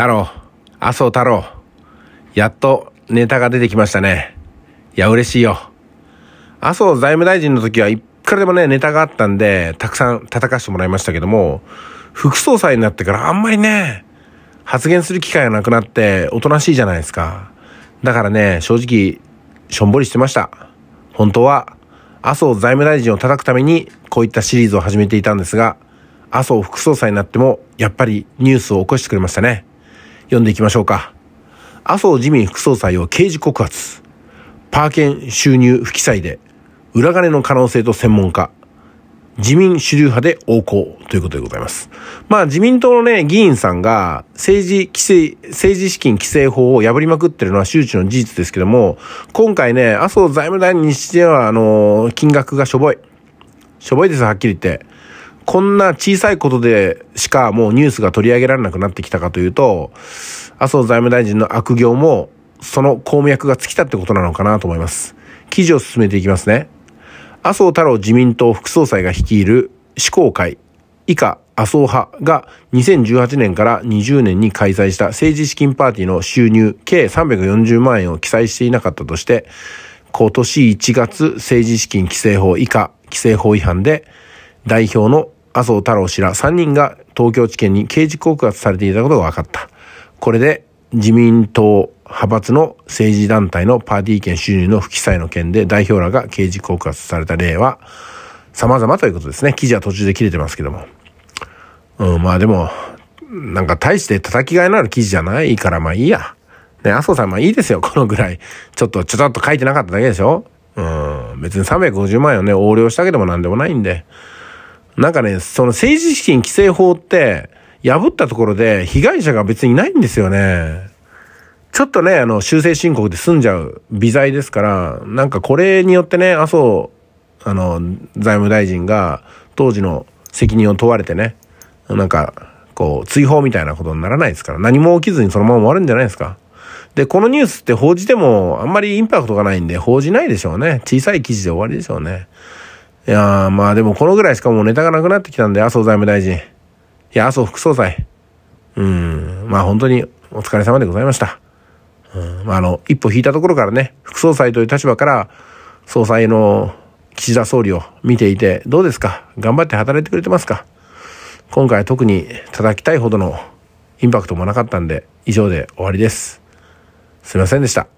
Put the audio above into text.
太郎、麻生太郎、やっとネタが出てきましたね。いや、嬉しいよ。麻生財務大臣の時はいくらでもね、ネタがあったんで、たくさん叩かしてもらいましたけども、副総裁になってからあんまりね、発言する機会がなくなって、おとなしいじゃないですか。だからね、正直、しょんぼりしてました。本当は、麻生財務大臣を叩くために、こういったシリーズを始めていたんですが、麻生副総裁になっても、やっぱりニュースを起こしてくれましたね。読んでいきましょうか。麻生自民副総裁を刑事告発。パーケン収入不記載で、裏金の可能性と専門家。自民主流派で横行ということでございます。まあ自民党のね、議員さんが政治規制、政治資金規正法を破りまくってるのは周知の事実ですけども、今回ね、麻生財務大臣にしては、あのー、金額がしょぼい。しょぼいです、はっきり言って。こんな小さいことでしかもうニュースが取り上げられなくなってきたかというと、麻生財務大臣の悪行も、その鉱脈が尽きたってことなのかなと思います。記事を進めていきますね。麻生太郎自民党副総裁が率いる志向会以下麻生派が2018年から20年に開催した政治資金パーティーの収入計340万円を記載していなかったとして、今年1月政治資金規正法以下規制法違反で代表の麻生太郎氏ら3人が東京地検に刑事告発されていたことが分かった。これで自民党派閥の政治団体のパーティー券収入の不記載の件で代表らが刑事告発された例は様々ということですね。記事は途中で切れてますけども。うん、まあでも、なんか大して叩きがいのある記事じゃないからまあいいや。ね、麻生さんまあいいですよ、このぐらい。ちょっとちょちょっと書いてなかっただけでしょうん、別に350万円をね、横領したわけでも何でもないんで。なんかね、その政治資金規正法って、破ったところで被害者が別にいないんですよね。ちょっとね、あの、修正申告で済んじゃう微罪ですから、なんかこれによってね、麻生、あの、財務大臣が当時の責任を問われてね、なんか、こう、追放みたいなことにならないですから、何も起きずにそのまま終わるんじゃないですか。で、このニュースって報じてもあんまりインパクトがないんで報じないでしょうね。小さい記事で終わりでしょうね。いやー、まあでもこのぐらいしかもうネタがなくなってきたんで、麻生財務大臣。いや、麻生副総裁。うん、まあ本当にお疲れ様でございました。うん、まああの、一歩引いたところからね、副総裁という立場から、総裁の岸田総理を見ていて、どうですか頑張って働いてくれてますか今回特に叩きたいほどのインパクトもなかったんで、以上で終わりです。すいませんでした。